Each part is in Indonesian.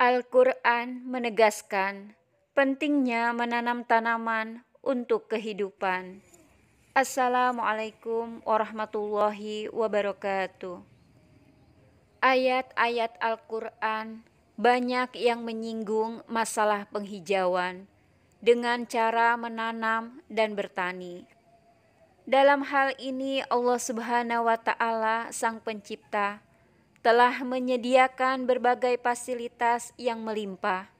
Al-Quran menegaskan pentingnya menanam tanaman untuk kehidupan. Assalamualaikum warahmatullahi wabarakatuh. Ayat-ayat Al-Quran banyak yang menyinggung masalah penghijauan dengan cara menanam dan bertani. Dalam hal ini, Allah Subhanahu wa Ta'ala, Sang Pencipta, telah menyediakan berbagai fasilitas yang melimpah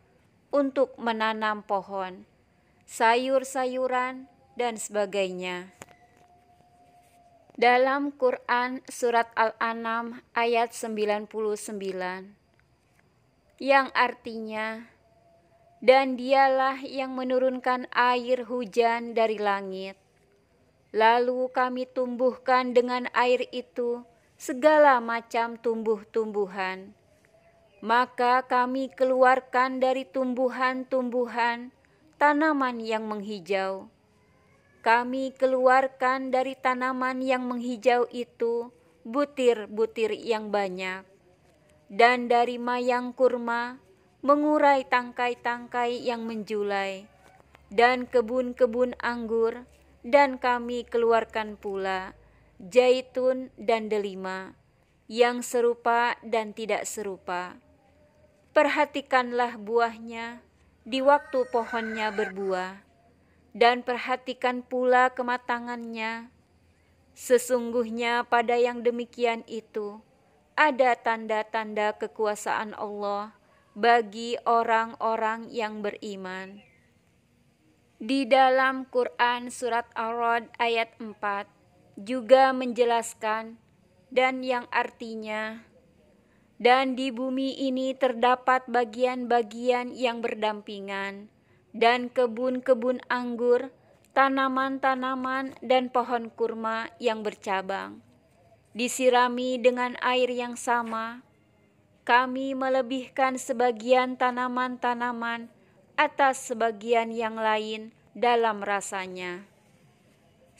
untuk menanam pohon, sayur-sayuran, dan sebagainya. Dalam Quran Surat Al-An'am ayat 99 yang artinya dan dialah yang menurunkan air hujan dari langit. Lalu kami tumbuhkan dengan air itu segala macam tumbuh-tumbuhan. Maka kami keluarkan dari tumbuhan-tumbuhan tanaman yang menghijau. Kami keluarkan dari tanaman yang menghijau itu butir-butir yang banyak, dan dari mayang kurma mengurai tangkai-tangkai yang menjulai, dan kebun-kebun anggur, dan kami keluarkan pula Jaitun dan delima, yang serupa dan tidak serupa. Perhatikanlah buahnya di waktu pohonnya berbuah, dan perhatikan pula kematangannya. Sesungguhnya pada yang demikian itu ada tanda-tanda kekuasaan Allah bagi orang-orang yang beriman. Di dalam Quran surat Ar-Rod ayat 4 juga menjelaskan dan yang artinya dan di bumi ini terdapat bagian-bagian yang berdampingan dan kebun-kebun anggur, tanaman-tanaman dan pohon kurma yang bercabang. Disirami dengan air yang sama, kami melebihkan sebagian tanaman-tanaman atas sebagian yang lain dalam rasanya.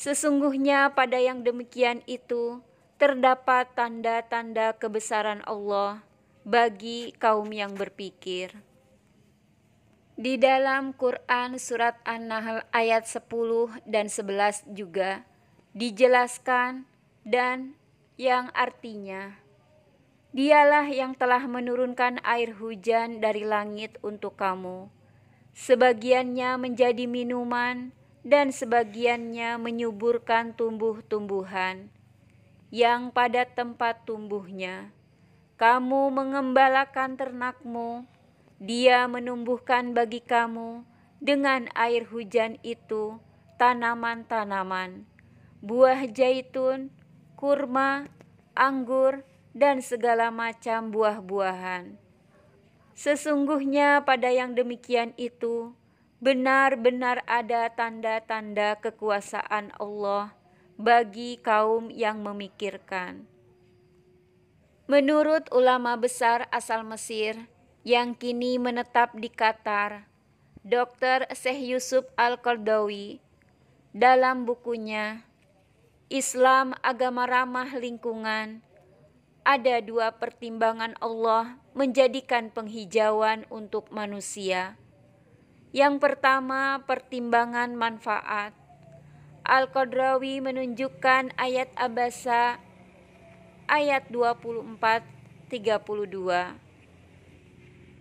Sesungguhnya pada yang demikian itu terdapat tanda-tanda kebesaran Allah bagi kaum yang berpikir. Di dalam Quran surat An-Nahl ayat 10 dan 11 juga dijelaskan dan yang artinya Dialah yang telah menurunkan air hujan dari langit untuk kamu. Sebagiannya menjadi minuman dan sebagiannya menyuburkan tumbuh-tumbuhan yang pada tempat tumbuhnya. Kamu mengembalakan ternakmu, dia menumbuhkan bagi kamu dengan air hujan itu tanaman-tanaman, buah jaitun, kurma, anggur, dan segala macam buah-buahan. Sesungguhnya pada yang demikian itu, benar-benar ada tanda-tanda kekuasaan Allah bagi kaum yang memikirkan. Menurut ulama besar asal Mesir yang kini menetap di Qatar, Dr. Syekh Yusuf Al-Qardawi, dalam bukunya Islam Agama Ramah Lingkungan, ada dua pertimbangan Allah menjadikan penghijauan untuk manusia yang pertama, pertimbangan manfaat. Al-Qadrawi menunjukkan ayat Abasa ayat 24 32.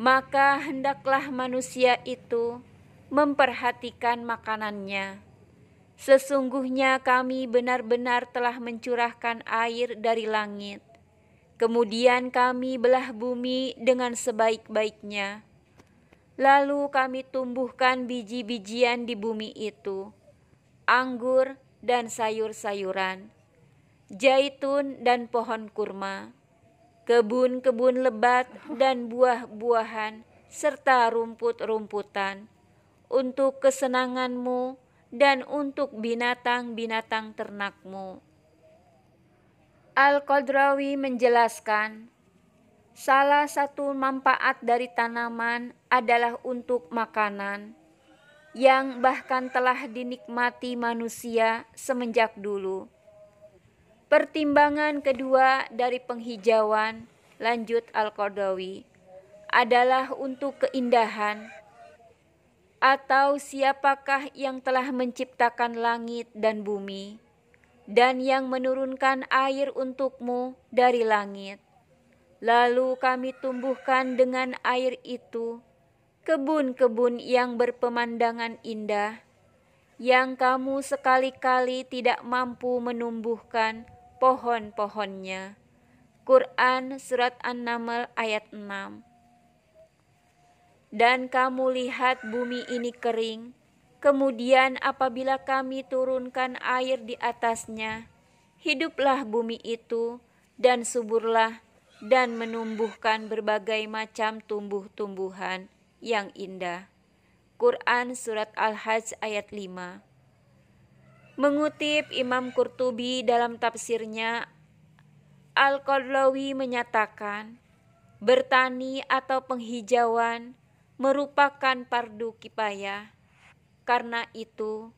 Maka hendaklah manusia itu memperhatikan makanannya. Sesungguhnya kami benar-benar telah mencurahkan air dari langit. Kemudian kami belah bumi dengan sebaik-baiknya Lalu kami tumbuhkan biji-bijian di bumi itu, anggur dan sayur-sayuran, jaitun dan pohon kurma, kebun-kebun lebat dan buah-buahan, serta rumput-rumputan, untuk kesenanganmu dan untuk binatang-binatang ternakmu. Al-Qadrawi menjelaskan, Salah satu manfaat dari tanaman adalah untuk makanan yang bahkan telah dinikmati manusia semenjak dulu. Pertimbangan kedua dari penghijauan lanjut Al-Qardawi adalah untuk keindahan atau siapakah yang telah menciptakan langit dan bumi dan yang menurunkan air untukmu dari langit Lalu kami tumbuhkan dengan air itu kebun-kebun yang berpemandangan indah, yang kamu sekali-kali tidak mampu menumbuhkan pohon-pohonnya. Quran Surat An-Naml ayat 6 Dan kamu lihat bumi ini kering, kemudian apabila kami turunkan air di atasnya, hiduplah bumi itu dan suburlah dan menumbuhkan berbagai macam tumbuh-tumbuhan yang indah. Quran Surat Al-Hajj ayat 5 Mengutip Imam Qurtubi dalam tafsirnya, Al-Qadlawi menyatakan, bertani atau penghijauan merupakan pardu kipayah. Karena itu,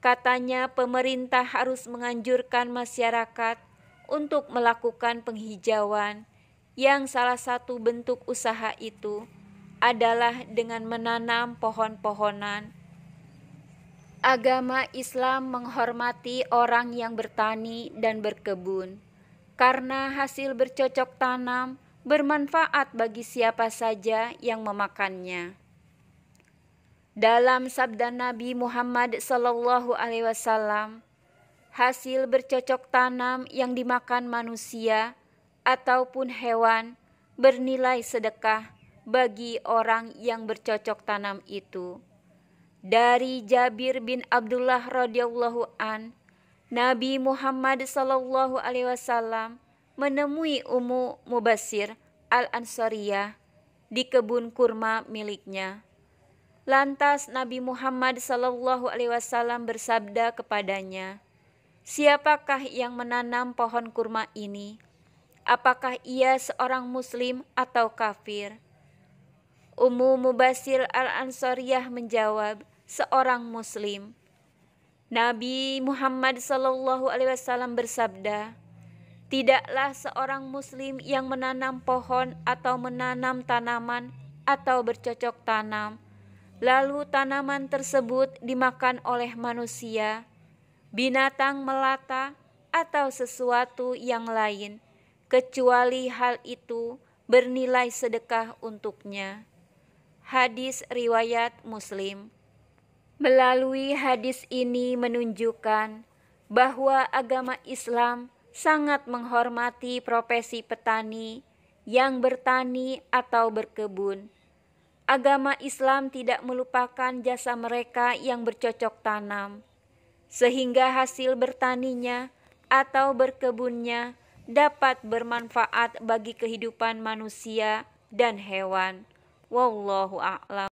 katanya pemerintah harus menganjurkan masyarakat untuk melakukan penghijauan yang salah satu bentuk usaha itu adalah dengan menanam pohon-pohonan. Agama Islam menghormati orang yang bertani dan berkebun, karena hasil bercocok tanam bermanfaat bagi siapa saja yang memakannya. Dalam sabda Nabi Muhammad Sallallahu Alaihi Wasallam, hasil bercocok tanam yang dimakan manusia ataupun hewan bernilai sedekah bagi orang yang bercocok tanam itu. Dari Jabir bin Abdullah radhiyallahu an, Nabi Muhammad sallallahu alaihi wasallam menemui Ummu Mubasir Al-Ansariyah di kebun kurma miliknya. Lantas Nabi Muhammad sallallahu alaihi wasallam bersabda kepadanya, "Siapakah yang menanam pohon kurma ini?" apakah ia seorang muslim atau kafir. Ummu Mubasil Al-Ansariyah menjawab, seorang muslim. Nabi Muhammad SAW alaihi wasallam bersabda, "Tidaklah seorang muslim yang menanam pohon atau menanam tanaman atau bercocok tanam, lalu tanaman tersebut dimakan oleh manusia, binatang melata, atau sesuatu yang lain." kecuali hal itu bernilai sedekah untuknya. Hadis riwayat Muslim. Melalui hadis ini menunjukkan bahwa agama Islam sangat menghormati profesi petani yang bertani atau berkebun. Agama Islam tidak melupakan jasa mereka yang bercocok tanam, sehingga hasil bertaninya atau berkebunnya dapat bermanfaat bagi kehidupan manusia dan hewan. Wallahu a'lam.